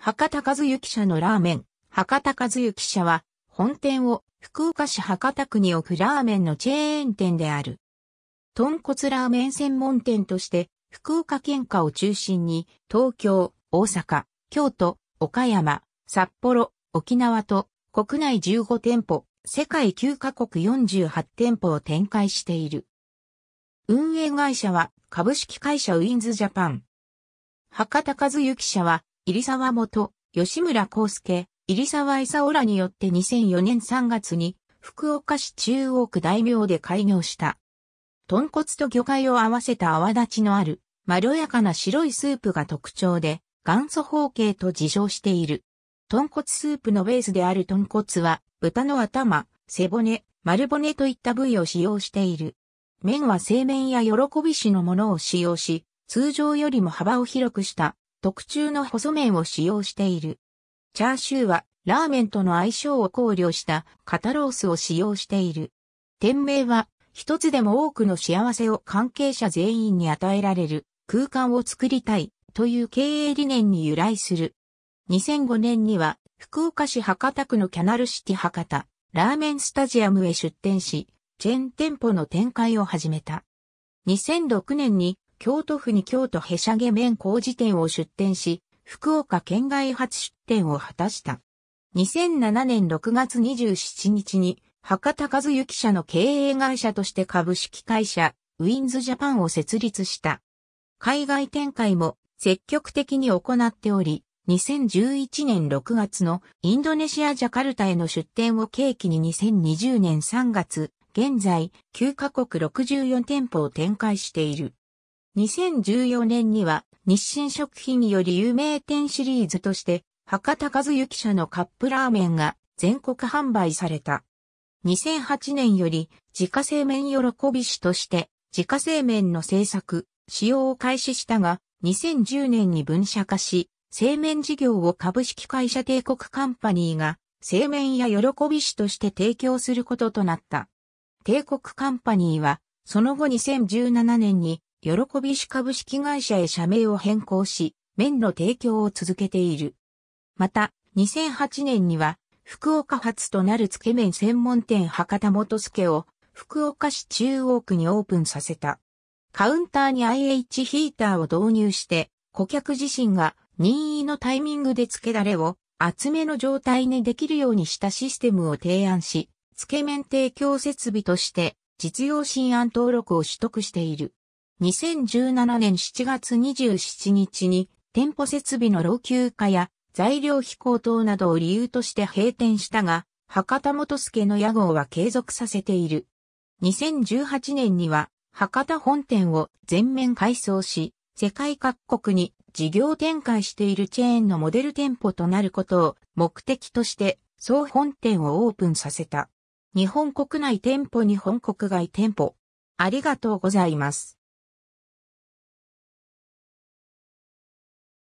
博多和幸社のラーメン。博多和幸社は、本店を福岡市博多区に置くラーメンのチェーン店である。豚骨ラーメン専門店として、福岡県下を中心に、東京、大阪、京都、岡山、札幌、沖縄と、国内15店舗、世界9カ国48店舗を展開している。運営会社は、株式会社ウィンズジャパン。博多和幸社は、入沢元、吉村康介、入沢勲らによって2004年3月に福岡市中央区大名で開業した。豚骨と魚介を合わせた泡立ちのある、まろやかな白いスープが特徴で、元祖方形と自称している。豚骨スープのベースである豚骨は、豚の頭、背骨、丸骨といった部位を使用している。麺は製麺や喜びしのものを使用し、通常よりも幅を広くした特注の細麺を使用している。チャーシューはラーメンとの相性を考慮した肩ロースを使用している。店名は一つでも多くの幸せを関係者全員に与えられる空間を作りたいという経営理念に由来する。2005年には福岡市博多区のキャナルシティ博多ラーメンスタジアムへ出店し、チェーン店舗の展開を始めた。2006年に京都府に京都へしゃげ麺工事店を出店し、福岡県外初出店を果たした。2007年6月27日に、博多和幸社の経営会社として株式会社、ウィンズジャパンを設立した。海外展開も積極的に行っており、2011年6月のインドネシアジャカルタへの出店を契機に2020年3月、現在9カ国64店舗を展開している。2014年には日清食品より有名店シリーズとして博多和幸社のカップラーメンが全国販売された。2008年より自家製麺喜びしとして自家製麺の製作、使用を開始したが2010年に分社化し、製麺事業を株式会社帝国カンパニーが製麺や喜びしとして提供することとなった。帝国カンパニーはその後2017年に喜びし株式会社へ社名を変更し、麺の提供を続けている。また、2008年には、福岡発となるつけ麺専門店博多元助を、福岡市中央区にオープンさせた。カウンターに IH ヒーターを導入して、顧客自身が任意のタイミングでつけだれを厚めの状態にできるようにしたシステムを提案し、つけ麺提供設備として実用新案登録を取得している。2017年7月27日に店舗設備の老朽化や材料費高騰などを理由として閉店したが、博多元助の屋号は継続させている。2018年には博多本店を全面改装し、世界各国に事業展開しているチェーンのモデル店舗となることを目的として総本店をオープンさせた。日本国内店舗日本国外店舗。ありがとうございます。